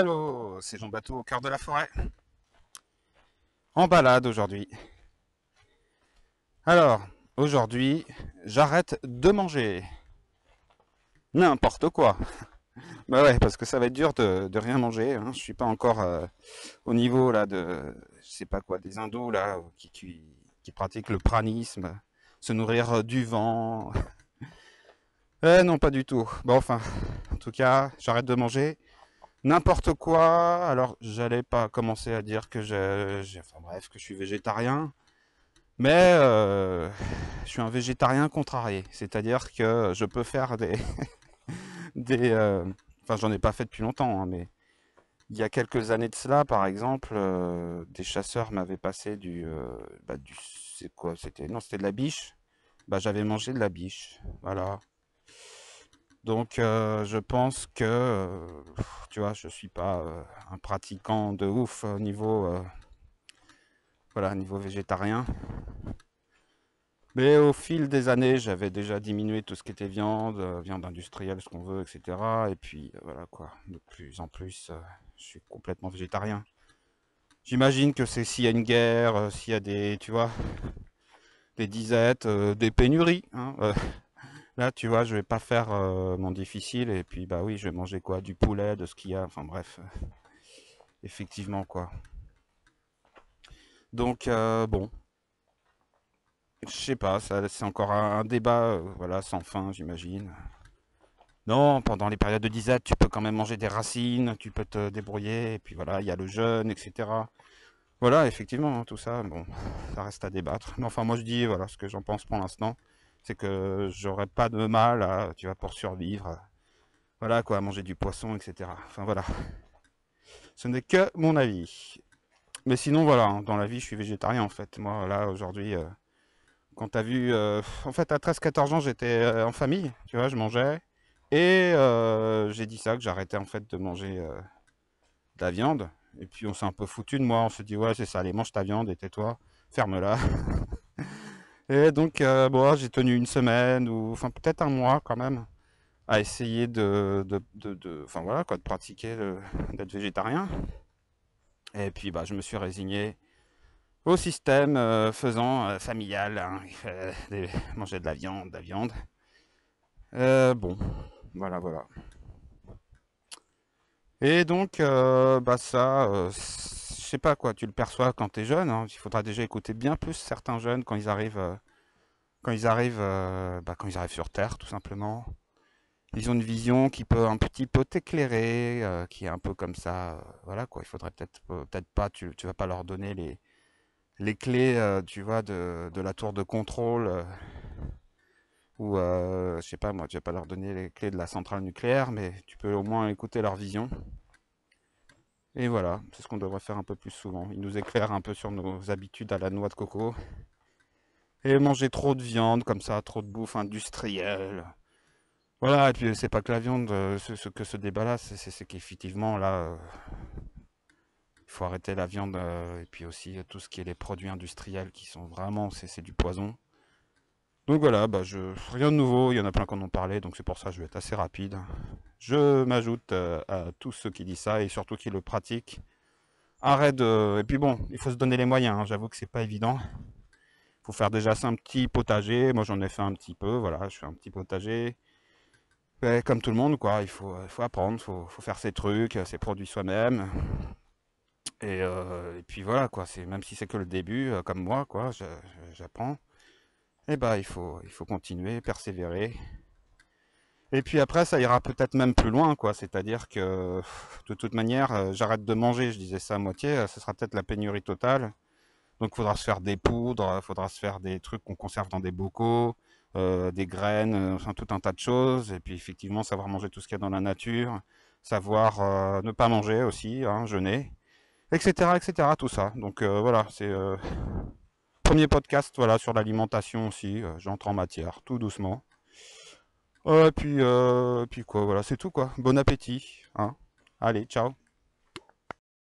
Hello, c'est Jean Bateau au cœur de la forêt. En balade aujourd'hui. Alors, aujourd'hui, j'arrête de manger. N'importe quoi. Bah ouais, parce que ça va être dur de, rien manger. Hein. Je suis pas encore euh, au niveau là de, je sais pas quoi, des hindous là qui, qui, pratiquent le pranisme, se nourrir euh, du vent. Eh non, pas du tout. Bon, enfin, en tout cas, j'arrête de manger n'importe quoi. Alors, j'allais pas commencer à dire que bref, que je suis végétarien, mais euh, je suis un végétarien contrarié. C'est-à-dire que je peux faire des, des, euh, enfin j'en ai pas fait depuis longtemps, hein, mais il y a quelques années de cela, par exemple, euh, des chasseurs m'avaient passé du, bah, du c'est quoi, c'était, non, c'était de la biche. Bah, j'avais mangé de la biche, voilà. Donc, euh, je pense que, euh, tu vois, je suis pas euh, un pratiquant de ouf au niveau, voilà, niveau végétarien. Mais au fil des années, j'avais déjà diminué tout ce qui était viande, viande industrielle, ce qu'on veut, etc. Et puis, voilà quoi, de plus en plus, je suis complètement végétarien. J'imagine que c'est s'il y a une guerre, s'il y a des, tu vois, des disettes, des pénuries. Hein, Là, tu vois, je vais pas faire euh, mon difficile et puis bah oui, je vais manger quoi Du poulet, de ce qu'il y a, enfin bref. Effectivement quoi. Donc euh, bon, je sais pas, c'est encore un, débat, euh, voilà, sans fin, j'imagine. Non, pendant les périodes de disette, tu peux quand même manger des racines, tu peux te débrouiller, et puis voilà, il y a le jeûne, etc. Voilà, effectivement, hein, tout ça, bon, ça reste à débattre. Mais enfin, moi je dis, voilà, ce que j'en pense pour l'instant. C'est que j'aurais pas de mal tu vois, pour survivre. Voilà quoi, manger du poisson, etc. Enfin voilà. Ce n'est que mon avis. Mais sinon voilà, hein, dans la vie je suis végétarien en fait. Moi là aujourd'hui, quand euh, quand t'as vu... Euh, en fait à 13-14 ans j'étais euh, en famille, tu vois, je mangeais. Et j'ai dit ça, que j'arrêtais en fait de manger de la viande. Et puis on s'est un peu foutu de moi, on se dit ouais c'est ça, allez mange ta viande et tais-toi, ferme-la. Et donc, euh, ah, j'ai tenu une semaine, ou enfin peut-être un mois quand même, à essayer de, de, enfin, voilà, quoi, de pratiquer, d'être végétarien. Et puis, bah, je me suis résigné au système euh, faisant euh, familial, hein, manger de la viande, de la viande. bon, voilà, voilà. Et donc, bah ça, je sais pas quoi, tu le perçois quand tu es jeune. Hein. Il faudra déjà écouter bien plus certains jeunes quand ils arrivent, euh, quand ils arrivent, euh, bah, quand ils arrivent sur Terre, tout simplement. Ils ont une vision qui peut un petit peu t'éclairer, euh, qui est un peu comme ça. voilà quoi. Il faudrait peut-être, peut pas. Tu, vas pas leur donner les les clés, tu vois, de, la tour de contrôle. ou je sais pas moi, tu vas pas leur donner les clés de la centrale nucléaire, mais tu peux au moins écouter leur vision. Et voilà, c'est ce qu'on devrait faire un peu plus souvent. Il nous éclaire un peu sur nos habitudes à la noix de coco. Et manger trop de viande, comme ça, trop de bouffe industrielle. Voilà, et puis c'est pas que la viande, euh, ce, que ce débat-là, c'est qu'effectivement, là, euh, il faut arrêter la viande euh, et puis aussi tout ce qui est les produits industriels qui sont vraiment c'est du poison. Donc voilà, bah je, rien de nouveau, il y en a plein qui en ont parlé donc c'est pour ça que je vais être assez rapide. Je m'ajoute euh, à tous ceux qui disent ça et surtout qui le pratiquent. Arrête de... Et puis bon, il faut se donner les moyens, hein, j'avoue que c'est pas évident. Il faut faire déjà un petit potager. Moi j'en ai fait un petit peu, voilà, je fais un petit potager. Mais comme tout le monde, quoi, il faut, apprendre, il faut, faire ses trucs, euh, ses produits soi-même. Et, euh, puis voilà, quoi, même si c'est que le début, comme moi, quoi, j'apprends. Et eh bah ben, il faut, il faut continuer, persévérer. Et puis après, ça ira peut-être même plus loin, quoi. C'est-à-dire que de toute manière, euh, j'arrête de manger, je disais ça à moitié, euh, ce sera peut-être la pénurie totale. Donc faudra se faire des poudres, faudra se faire des trucs qu'on conserve dans des bocaux, euh, des graines, enfin tout un tas de choses. Et puis effectivement, savoir manger tout ce qu'il y a dans la nature, savoir ne pas manger aussi, hein, jeûner, etc., etc. Tout ça. Donc voilà, c'est premier podcast voilà sur l'alimentation aussi. J'entre en matière, tout doucement. Et puis, euh, puis quoi, voilà, c'est tout quoi. Bon appétit. Hein. Allez, ciao.